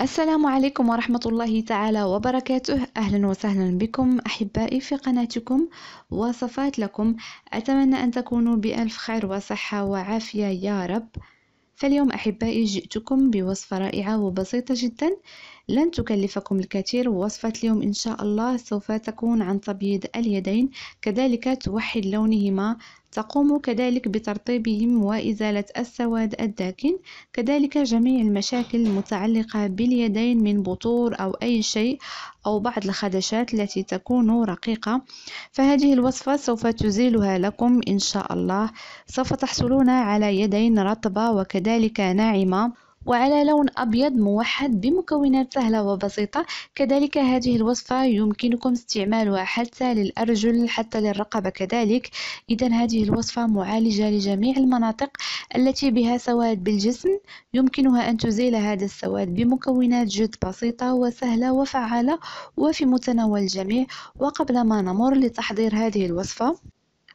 السلام عليكم ورحمة الله تعالى وبركاته أهلا وسهلا بكم أحبائي في قناتكم وصفات لكم أتمنى أن تكونوا بألف خير وصحة وعافية يا رب فاليوم أحبائي جئتكم بوصفة رائعة وبسيطة جدا لن تكلفكم الكثير ووصفة اليوم إن شاء الله سوف تكون عن تبييض اليدين كذلك توحد لونهما تقوم كذلك بترطيبهم وإزالة السواد الداكن كذلك جميع المشاكل المتعلقة باليدين من بطور أو أي شيء أو بعض الخدشات التي تكون رقيقة فهذه الوصفة سوف تزيلها لكم إن شاء الله سوف تحصلون على يدين رطبة وكذلك ناعمة وعلى لون أبيض موحد بمكونات سهلة وبسيطة كذلك هذه الوصفة يمكنكم استعمالها حتى للأرجل حتى للرقبة كذلك إذا هذه الوصفة معالجة لجميع المناطق التي بها سواد بالجسم يمكنها أن تزيل هذا السواد بمكونات جد بسيطة وسهلة وفعالة وفي متناول الجميع وقبل ما نمر لتحضير هذه الوصفة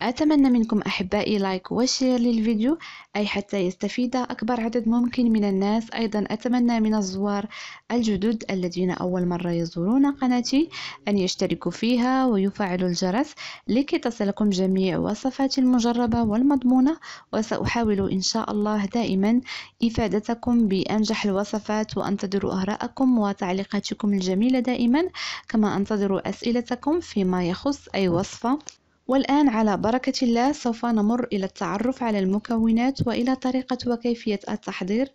أتمنى منكم أحبائي لايك وشير للفيديو أي حتى يستفيد أكبر عدد ممكن من الناس أيضا أتمنى من الزوار الجدد الذين أول مرة يزورون قناتي أن يشتركوا فيها ويفعلوا الجرس لكي تصلكم جميع وصفاتي المجربة والمضمونة وسأحاول إن شاء الله دائما إفادتكم بأنجح الوصفات وأنتظر آراءكم وتعليقاتكم الجميلة دائما كما أنتظر أسئلتكم فيما يخص أي وصفة والآن على بركة الله سوف نمر إلى التعرف على المكونات وإلى طريقة وكيفية التحضير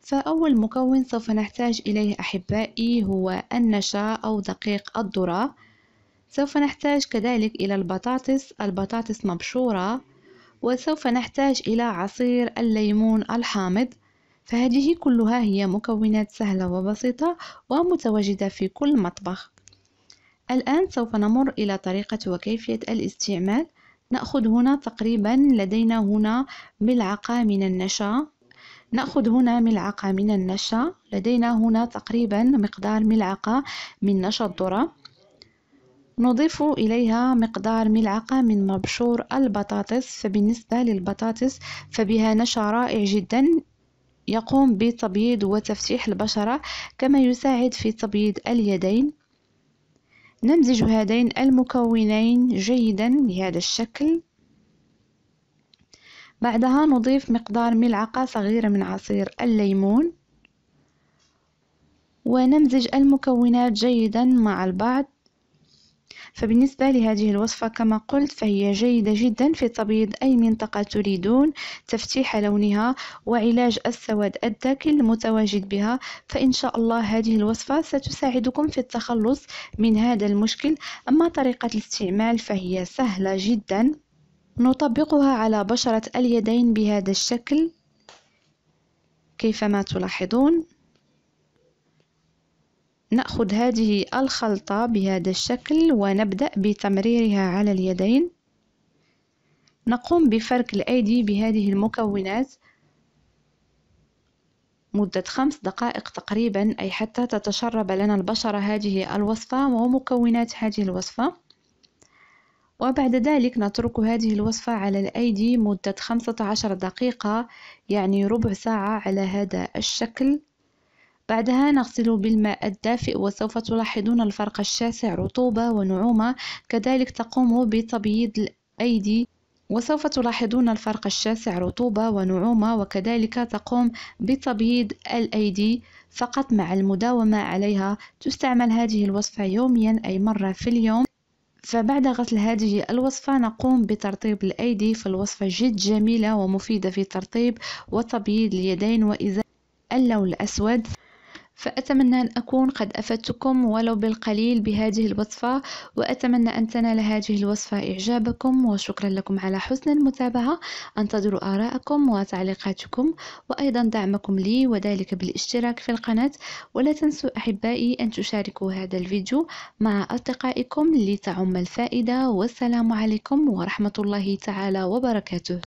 فأول مكون سوف نحتاج إليه أحبائي هو النشا أو دقيق الذرة سوف نحتاج كذلك إلى البطاطس البطاطس مبشورة وسوف نحتاج إلى عصير الليمون الحامض فهذه كلها هي مكونات سهلة وبسيطة ومتواجدة في كل مطبخ الآن سوف نمر إلى طريقة وكيفية الاستعمال نأخذ هنا تقريبا لدينا هنا ملعقة من النشا نأخذ هنا ملعقة من النشا لدينا هنا تقريبا مقدار ملعقة من نشا الذرة نضيف إليها مقدار ملعقة من مبشور البطاطس فبالنسبة للبطاطس فبها نشا رائع جدا يقوم بتبييض وتفتيح البشرة كما يساعد في تبييض اليدين نمزج هذين المكونين جيدا بهذا الشكل بعدها نضيف مقدار ملعقة صغيرة من عصير الليمون ونمزج المكونات جيدا مع البعض فبالنسبة لهذه الوصفة كما قلت فهي جيدة جدا في تبييض أي منطقة تريدون تفتيح لونها وعلاج السواد الداكن المتواجد بها فإن شاء الله هذه الوصفة ستساعدكم في التخلص من هذا المشكل أما طريقة الاستعمال فهي سهلة جدا نطبقها على بشرة اليدين بهذا الشكل كيفما تلاحظون نأخذ هذه الخلطة بهذا الشكل ونبدأ بتمريرها على اليدين نقوم بفرك الأيدي بهذه المكونات مدة خمس دقائق تقريبا أي حتى تتشرب لنا البشرة هذه الوصفة ومكونات هذه الوصفة وبعد ذلك نترك هذه الوصفة على الأيدي مدة خمسة عشر دقيقة يعني ربع ساعة على هذا الشكل بعدها نغسل بالماء الدافئ وسوف تلاحظون الفرق الشاسع رطوبة ونعومة كذلك تقوم بتبييض الأيدي وسوف تلاحظون الفرق الشاسع رطوبة ونعومة وكذلك تقوم بتبييض الأيدي فقط مع المداومة عليها تستعمل هذه الوصفة يوميا أي مرة في اليوم فبعد غسل هذه الوصفة نقوم بترطيب الأيدي فالوصفة جد جميلة ومفيدة في ترطيب وتبييض اليدين وإزالة اللون الأسود فأتمنى أن أكون قد أفدتكم ولو بالقليل بهذه الوصفة وأتمنى أن تنال هذه الوصفة إعجابكم وشكرا لكم على حسن المتابعة أنتظر آراءكم وتعليقاتكم وأيضا دعمكم لي وذلك بالاشتراك في القناة ولا تنسوا أحبائي أن تشاركوا هذا الفيديو مع أصدقائكم لتعم الفائدة والسلام عليكم ورحمة الله تعالى وبركاته